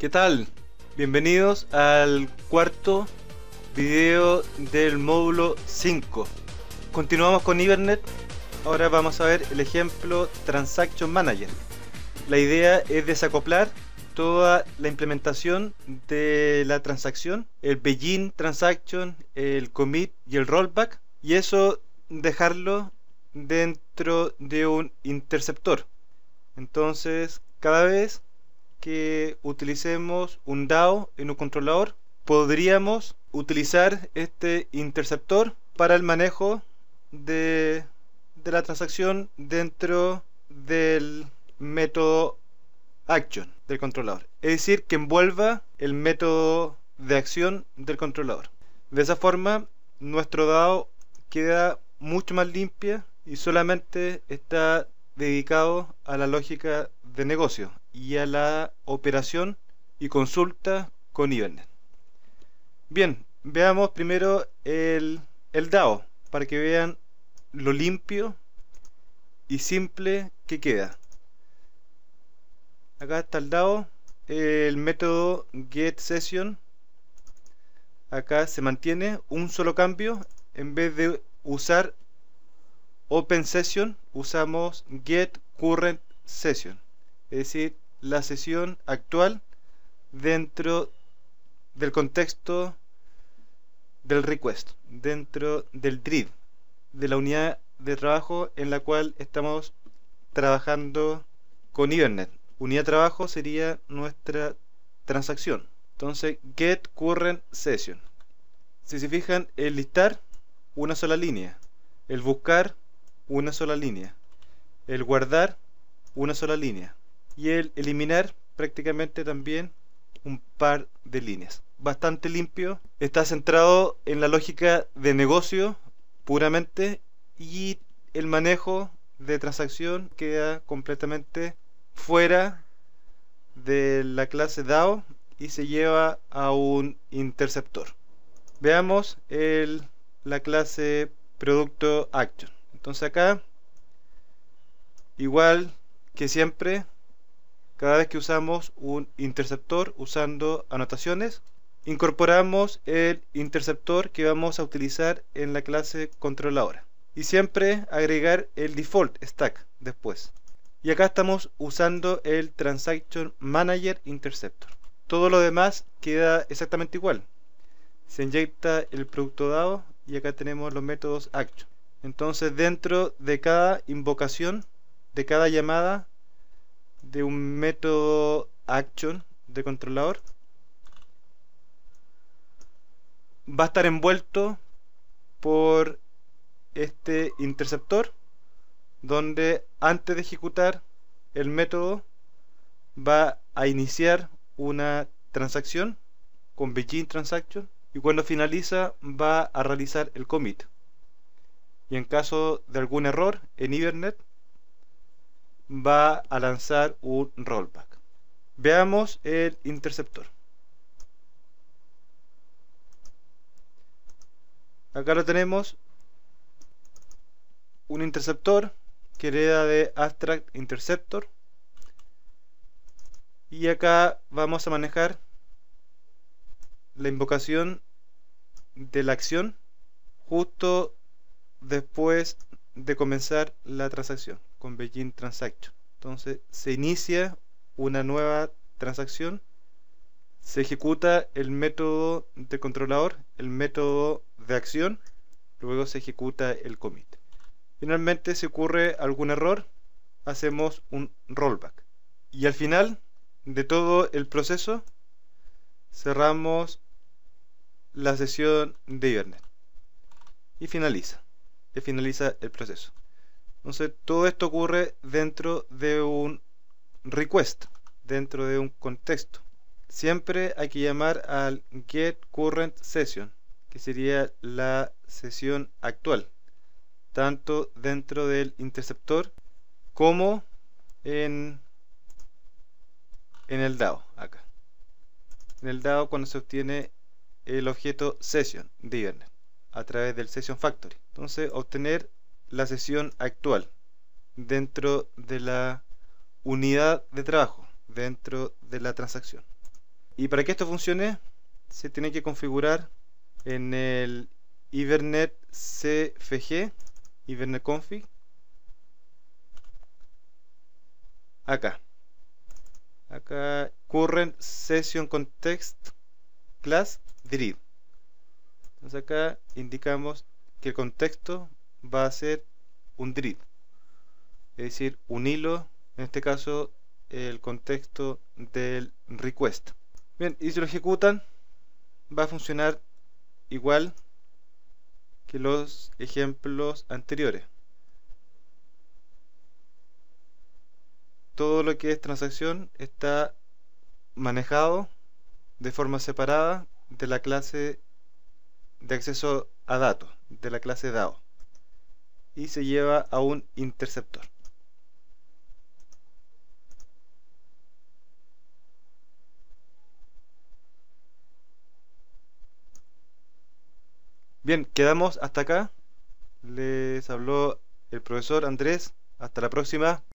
¿Qué tal? Bienvenidos al cuarto video del módulo 5. Continuamos con Ibernet. Ahora vamos a ver el ejemplo Transaction Manager. La idea es desacoplar toda la implementación de la transacción, el begin transaction, el commit y el rollback, y eso dejarlo dentro de un interceptor. Entonces, cada vez que utilicemos un DAO en un controlador, podríamos utilizar este interceptor para el manejo de, de la transacción dentro del método action del controlador. Es decir, que envuelva el método de acción del controlador. De esa forma, nuestro DAO queda mucho más limpia y solamente está dedicado a la lógica de negocio y a la operación y consulta con Ibernet. Bien, veamos primero el, el DAO para que vean lo limpio y simple que queda. Acá está el DAO, el método getSession. Acá se mantiene un solo cambio. En vez de usar OpenSession, usamos getCurrentSession es decir, la sesión actual dentro del contexto del request, dentro del drive, de la unidad de trabajo en la cual estamos trabajando con Ibernet. Unidad de trabajo sería nuestra transacción. Entonces, get current session. Si se fijan, el listar, una sola línea. El buscar, una sola línea. El guardar, una sola línea y el eliminar prácticamente también un par de líneas. Bastante limpio, está centrado en la lógica de negocio puramente y el manejo de transacción queda completamente fuera de la clase DAO y se lleva a un interceptor. Veamos la clase producto action. Entonces acá, igual que siempre, cada vez que usamos un interceptor usando anotaciones, incorporamos el interceptor que vamos a utilizar en la clase controladora. Y siempre agregar el default stack después. Y acá estamos usando el transaction manager interceptor. Todo lo demás queda exactamente igual. Se inyecta el producto dado y acá tenemos los métodos action. Entonces dentro de cada invocación, de cada llamada, de un método action de controlador va a estar envuelto por este interceptor donde antes de ejecutar el método va a iniciar una transacción con begin transaction y cuando finaliza va a realizar el commit y en caso de algún error en Ibernet va a lanzar un rollback. Veamos el interceptor. Acá lo tenemos. Un interceptor que hereda de Abstract Interceptor. Y acá vamos a manejar la invocación de la acción justo después de comenzar la transacción con Begin Transaction. Entonces se inicia una nueva transacción, se ejecuta el método de controlador, el método de acción, luego se ejecuta el commit. Finalmente, si ocurre algún error, hacemos un rollback. Y al final de todo el proceso, cerramos la sesión de Ibernet. Y finaliza. Y finaliza el proceso. Entonces, todo esto ocurre dentro de un request, dentro de un contexto. Siempre hay que llamar al get current que sería la sesión actual, tanto dentro del interceptor como en, en el DAO acá. En el DAO cuando se obtiene el objeto session de a través del session factory. Entonces, obtener la sesión actual dentro de la unidad de trabajo, dentro de la transacción. Y para que esto funcione, se tiene que configurar en el ivernet CFG, ivernet Config, acá. Acá, current session context class drill Entonces acá indicamos que el contexto va a ser un drip, es decir, un hilo, en este caso el contexto del request. Bien, y si lo ejecutan, va a funcionar igual que los ejemplos anteriores. Todo lo que es transacción está manejado de forma separada de la clase de acceso a datos, de la clase DAO y se lleva a un interceptor. Bien, quedamos hasta acá. Les habló el profesor Andrés. Hasta la próxima.